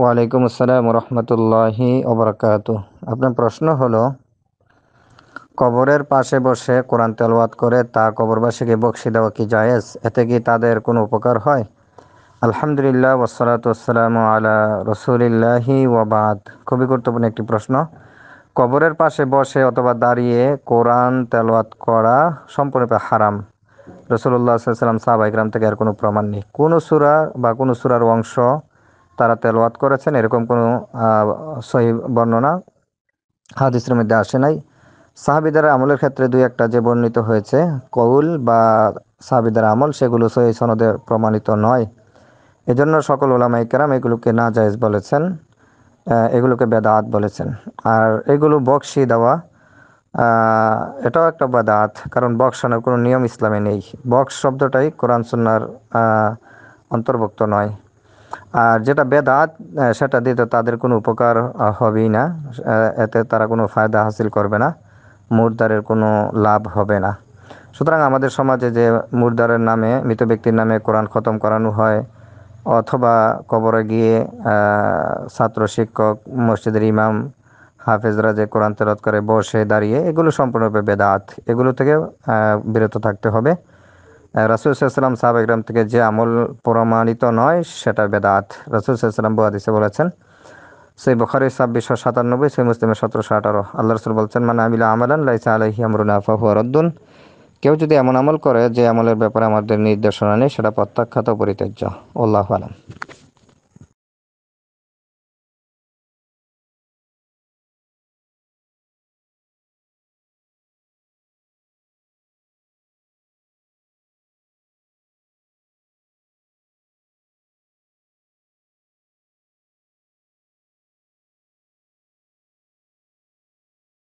ওয়ালাইকুম আসসালাম রহমতুল্লাহি ওবরাকাত আপনার প্রশ্ন হলো কবরের পাশে বসে কোরআন তেলওয়াত করে তা কবরবাসীকে বক্সি দেওয়া কি জায়েজ এতে কি তাদের কোনো উপকার হয় আলহামদুলিল্লাহ ওসলাত ওসালাম আলা রসুলিল্লাহি ওবাদ খুবই গুরুত্বপূর্ণ একটি প্রশ্ন কবরের পাশে বসে অথবা দাঁড়িয়ে কোরআন তেলওয়াত করা সম্পূর্ণরূপে হারাম রসুল্লাহ সাল্লাম সাহাবাইকরাম থেকে আর কোনো প্রমাণ নেই কোনো সুরা বা কোনো সুরার অংশ তারা তেলওয়াত করেছেন এরকম কোনো সহি বর্ণনা হাদিসের মধ্যে আসে নাই সাহাবিদার আমলের ক্ষেত্রে দুই একটা যে বর্ণিত হয়েছে কৌল বা সাহাবিদার আমল সেগুলো সহি সনদে প্রমাণিত নয় এজন্য সকল ওলামাই কেরাম এগুলোকে না জায়েজ বলেছেন এগুলোকে বেদাত বলেছেন আর এগুলো বক্সি দেওয়া এটাও একটা বেদাত কারণ বক্সানোর কোনো নিয়ম ইসলামে নেই বক্স শব্দটাই কোরআন সন্ন্যার অন্তর্ভুক্ত নয় আর যেটা বেদাত সেটা দিতে তাদের কোনো উপকার হবেই না এতে তারা কোনো ফায়দা হাসিল করবে না মুরদারের কোনো লাভ হবে না সুতরাং আমাদের সমাজে যে মুরদারের নামে মৃত ব্যক্তির নামে কোরআন খতম করানো হয় অথবা কবরে গিয়ে ছাত্র শিক্ষক মসজিদের ইমাম হাফেজরা যে কোরআন তেরত করে বসে দাঁড়িয়ে এগুলো সম্পূর্ণরূপে বেদাত এগুলো থেকে বিরত থাকতে হবে রাসুলসাল্লাম সাহাব একরাম থেকে যে আমল প্রমাণিত নয় সেটা বেদাত রাসুলসাল্লাম বুহাদিসে বলেছেন সেই বখারি ছাব্বিশশো সাতানব্বই সেই মুসলিমের সতেরোশো আঠারো আল্লাহ রসুল বলছেন মানে আমিলা আমলান লাইসা আলহি আমরুল ফাহুয়া কেউ যদি এমন আমল করে যে আমলের ব্যাপারে আমাদের নির্দেশনা নেই সেটা প্রত্যাখ্যাত পরিত্যাজ্য আল্লাহ আলম